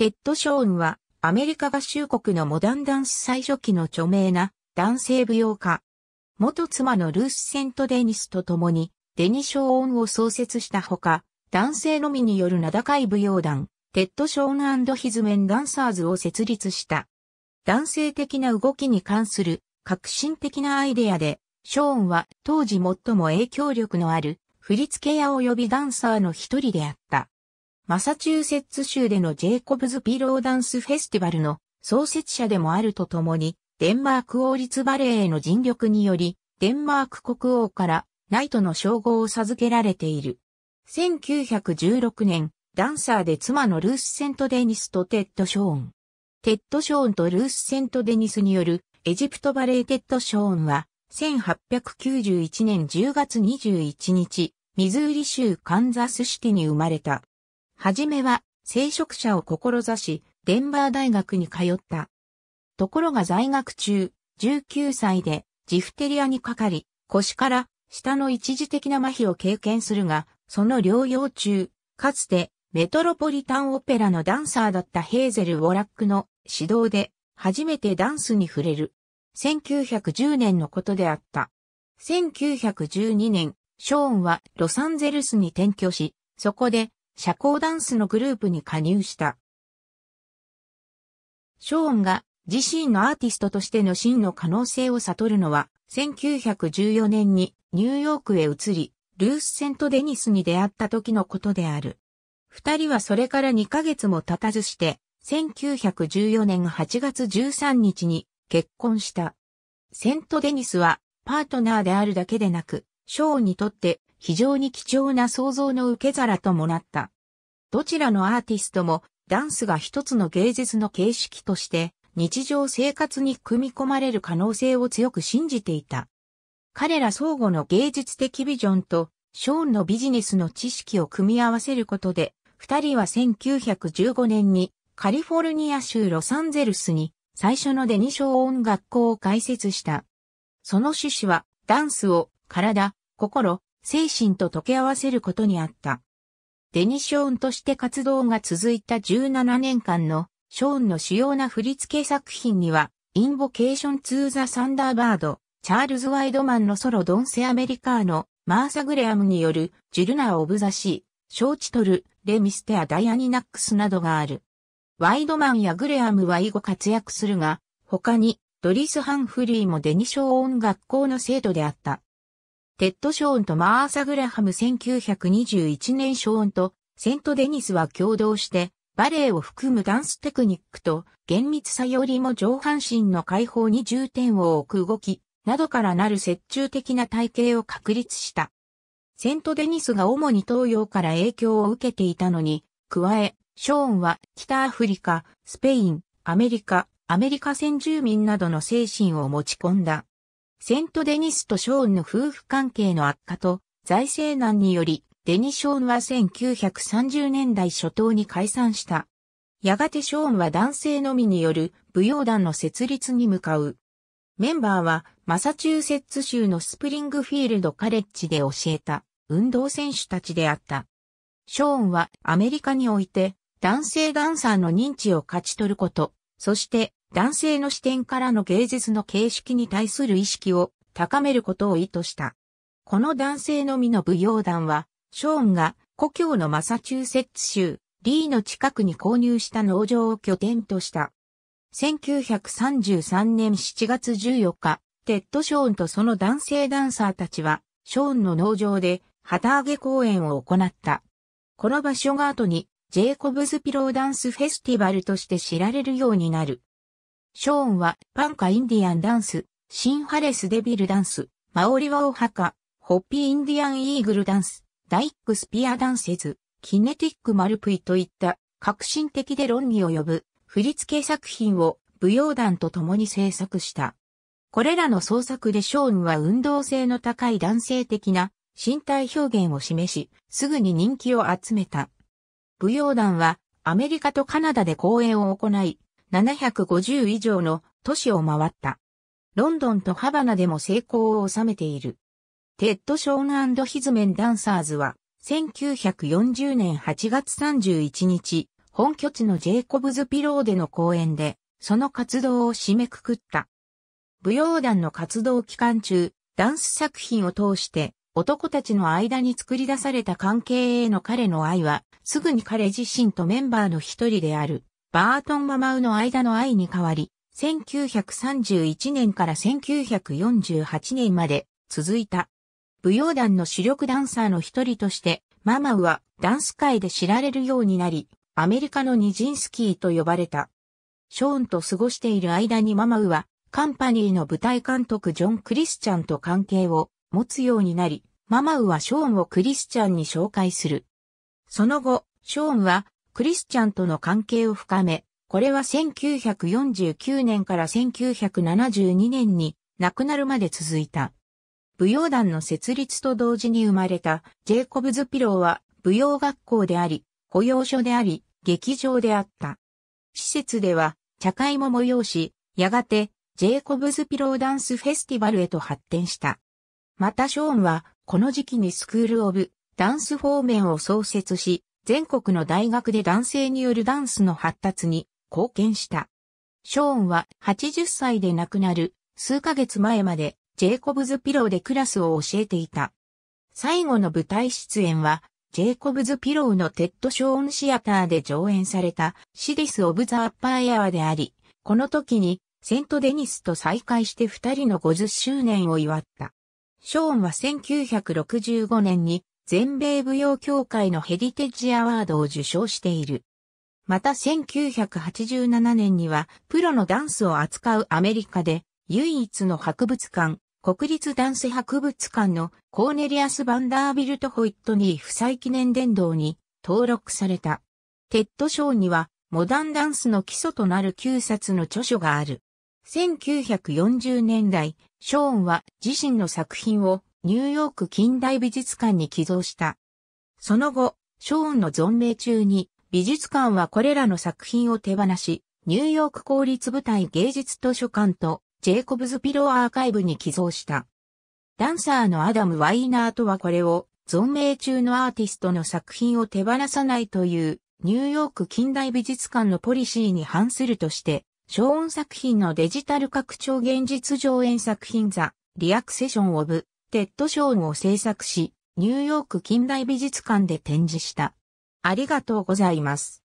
テッド・ショーンは、アメリカ合衆国のモダンダンス最初期の著名な男性舞踊家。元妻のルース・セント・デニスと共に、デニ・ショーンを創設したほか、男性のみによる名高い舞踊団、テッド・ショーンヒズメン・ダンサーズを設立した。男性的な動きに関する革新的なアイデアで、ショーンは当時最も影響力のある振付屋及びダンサーの一人であった。マサチューセッツ州でのジェイコブズ・ピローダンスフェスティバルの創設者でもあるとともに、デンマーク王立バレエへの尽力により、デンマーク国王からナイトの称号を授けられている。1916年、ダンサーで妻のルース・セント・デニスとテッド・ショーン。テッド・ショーンとルース・セント・デニスによるエジプトバレエテッド・ショーンは、1891年10月21日、ミズーリ州カンザスシティに生まれた。はじめは、聖職者を志し、デンバー大学に通った。ところが在学中、19歳でジフテリアにかかり、腰から下の一時的な麻痺を経験するが、その療養中、かつてメトロポリタンオペラのダンサーだったヘーゼル・ウォラックの指導で初めてダンスに触れる。1910年のことであった。1912年、ショーンはロサンゼルスに転居し、そこで社交ダンスのグループに加入した。ショーンが自身のアーティストとしての真の可能性を悟るのは、1914年にニューヨークへ移り、ルース・セント・デニスに出会った時のことである。二人はそれから2ヶ月も経たずして、1914年8月13日に結婚した。セント・デニスはパートナーであるだけでなく、ショーンにとって非常に貴重な創造の受け皿ともなった。どちらのアーティストもダンスが一つの芸術の形式として日常生活に組み込まれる可能性を強く信じていた。彼ら相互の芸術的ビジョンとショーンのビジネスの知識を組み合わせることで、二人は1915年にカリフォルニア州ロサンゼルスに最初のデニショー音学校を開設した。その趣旨はダンスを体、心、精神と溶け合わせることにあった。デニショーンとして活動が続いた17年間のショーンの主要な振付作品には、インボケーション・ツー・ザ・サンダーバード、チャールズ・ワイドマンのソロ・ドンセ・アメリカーノ、マーサ・グレアムによる、ジュルナー・オブ・ザ・シー、ショーチトル、レ・ミステア・ダイアニ・ナックスなどがある。ワイドマンやグレアムは以後活躍するが、他に、ドリス・ハンフリーもデニショー音学校の生徒であった。テッド・ショーンとマーサ・グラハム1921年ショーンとセント・デニスは共同して、バレエを含むダンステクニックと厳密さよりも上半身の解放に重点を置く動きなどからなる折衷的な体系を確立した。セント・デニスが主に東洋から影響を受けていたのに、加え、ショーンは北アフリカ、スペイン、アメリカ、アメリカ先住民などの精神を持ち込んだ。セント・デニスとショーンの夫婦関係の悪化と財政難により、デニ・ショーンは1930年代初頭に解散した。やがてショーンは男性のみによる舞踊団の設立に向かう。メンバーはマサチューセッツ州のスプリングフィールドカレッジで教えた運動選手たちであった。ショーンはアメリカにおいて男性ダンサーの認知を勝ち取ること、そして男性の視点からの芸術の形式に対する意識を高めることを意図した。この男性のみの舞踊団は、ショーンが故郷のマサチューセッツ州リーの近くに購入した農場を拠点とした。1933年7月14日、テッド・ショーンとその男性ダンサーたちは、ショーンの農場で旗揚げ公演を行った。この場所が後に、ジェイコブズ・ピローダンス・フェスティバルとして知られるようになる。ショーンはパンカインディアンダンス、シンハレスデビルダンス、マオリワオハカ、ホッピーインディアンイーグルダンス、ダイックスピアダンセズ、キネティックマルプイといった革新的で論議を呼ぶ振付作品を舞踊団と共に制作した。これらの創作でショーンは運動性の高い男性的な身体表現を示し、すぐに人気を集めた。舞踊団はアメリカとカナダで公演を行い、750以上の都市を回った。ロンドンとハバナでも成功を収めている。テッド・ショーンヒズメン・ダンサーズは、1940年8月31日、本拠地のジェイコブズ・ピローでの公演で、その活動を締めくくった。舞踊団の活動期間中、ダンス作品を通して、男たちの間に作り出された関係への彼の愛は、すぐに彼自身とメンバーの一人である、バートン・ママウの間の愛に変わり、1931年から1948年まで続いた。舞踊団の主力ダンサーの一人として、ママウはダンス界で知られるようになり、アメリカのニジンスキーと呼ばれた。ショーンと過ごしている間にママウは、カンパニーの舞台監督ジョン・クリスチャンと関係を持つようになり、ママウはショーンをクリスチャンに紹介する。その後、ショーンはクリスチャンとの関係を深め、これは1949年から1972年に亡くなるまで続いた。舞踊団の設立と同時に生まれたジェイコブズ・ピローは舞踊学校であり、雇用所であり、劇場であった。施設では茶会も催し、やがてジェイコブズ・ピローダンスフェスティバルへと発展した。またショーンはこの時期にスクール・オブ・ダンス方面を創設し、全国の大学で男性によるダンスの発達に貢献した。ショーンは80歳で亡くなる数ヶ月前までジェイコブズピローでクラスを教えていた。最後の舞台出演はジェイコブズピローのテッド・ショーン・シアターで上演されたシディス・オブ・ザ・アッパー・エアーであり、この時にセント・デニスと再会して二人の50周年を祝った。ショーンは1965年に全米舞踊協会のヘリテッジアワードを受賞している。また1987年にはプロのダンスを扱うアメリカで唯一の博物館、国立ダンス博物館のコーネリアス・バンダービルト・ホイットニー夫妻記念殿堂に登録された。テッド賞にはモダンダンスの基礎となる9冊の著書がある。1940年代、ショーンは自身の作品をニューヨーク近代美術館に寄贈した。その後、ショーンの存命中に、美術館はこれらの作品を手放し、ニューヨーク公立舞台芸術図書館とジェイコブズ・ピローアーカイブに寄贈した。ダンサーのアダム・ワイナーとはこれを、存命中のアーティストの作品を手放さないという、ニューヨーク近代美術館のポリシーに反するとして、ショーン作品のデジタル拡張現実上演作品ザ・リアクセション・オブ・テッドショーを制作し、ニューヨーク近代美術館で展示した。ありがとうございます。